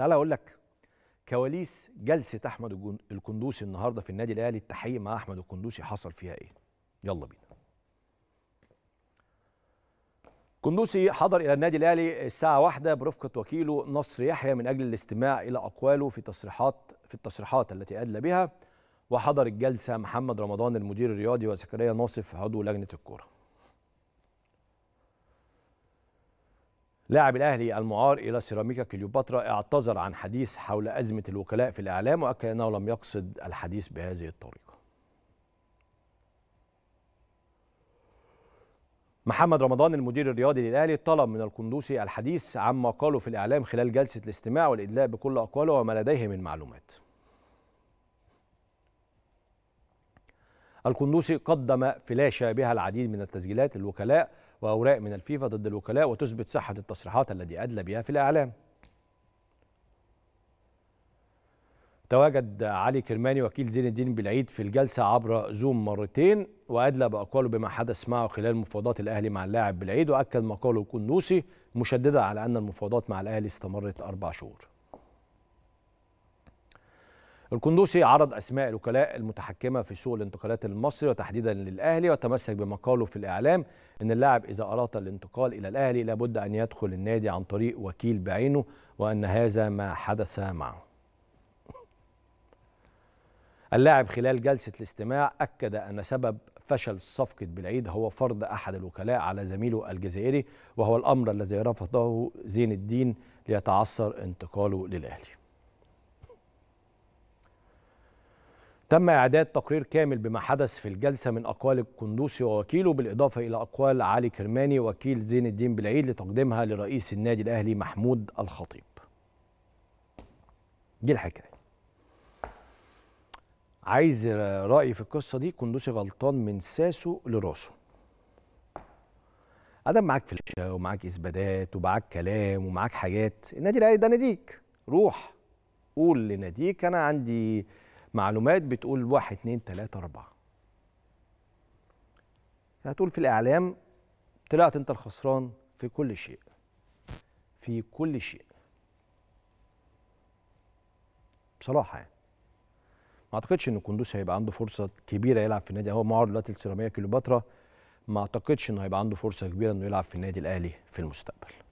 تعالى اقول لك كواليس جلسه احمد القندوسي النهارده في النادي الاهلي التحقيق مع احمد القندوسي حصل فيها ايه يلا بينا قندوسي حضر الى النادي الاهلي الساعه واحدة برفقه وكيله نصر يحيى من اجل الاستماع الى اقواله في تصريحات في التصريحات التي ادلى بها وحضر الجلسه محمد رمضان المدير الرياضي وزكريا ناصف عضو لجنه الكوره لاعب الاهلي المعار الى سيراميكا كليوباترا اعتذر عن حديث حول ازمه الوكلاء في الاعلام واكد انه لم يقصد الحديث بهذه الطريقه. محمد رمضان المدير الرياضي للاهلي طلب من القندوسي الحديث عما قاله في الاعلام خلال جلسه الاستماع والادلاء بكل اقواله وما لديه من معلومات. القندوسي قدم فلاشة بها العديد من التسجيلات الوكلاء وأوراق من الفيفا ضد الوكلاء وتثبت صحة التصريحات التي أدلى بها في الإعلام تواجد علي كرماني وكيل زين الدين بالعيد في الجلسة عبر زوم مرتين وأدلى بأقواله بما حدث معه خلال مفاوضات الأهلي مع اللاعب بالعيد وأكد مقاله القندوسي مشددة على أن المفاوضات مع الأهلي استمرت أربع شهور القندوسي عرض أسماء الوكلاء المتحكمة في سوق الانتقالات المصري وتحديدا للأهلي وتمسك بمقاله في الإعلام أن اللاعب إذا أراد الانتقال إلى الأهلي لابد أن يدخل النادي عن طريق وكيل بعينه وأن هذا ما حدث معه اللاعب خلال جلسة الاستماع أكد أن سبب فشل صفقة بالعيد هو فرض أحد الوكلاء على زميله الجزائري وهو الأمر الذي رفضه زين الدين ليتعثر انتقاله للأهلي تم إعداد تقرير كامل بما حدث في الجلسة من أقوال القندوسي ووكيله بالإضافة إلى أقوال علي كرماني وكيل زين الدين بالعيد لتقديمها لرئيس النادي الأهلي محمود الخطيب دي الحكاية عايز رأيي في القصة دي قندوسي غلطان من ساسه لراسه ادم معاك فلاشة ومعاك إثباتات ومعاك كلام ومعاك حاجات النادي الأهلي ده ناديك روح قول لناديك أنا عندي معلومات بتقول واحد اتنين تلاته اربعه هتقول في الاعلام طلعت انت الخسران في كل شيء في كل شيء بصراحه يعني ما اعتقدش ان الكندوسي هيبقى عنده فرصه كبيره يلعب في النادي هو معرض دلوقتي لسيراميكا كليوباترا ما اعتقدش انه هيبقى عنده فرصه كبيره انه يلعب في النادي الاهلي في المستقبل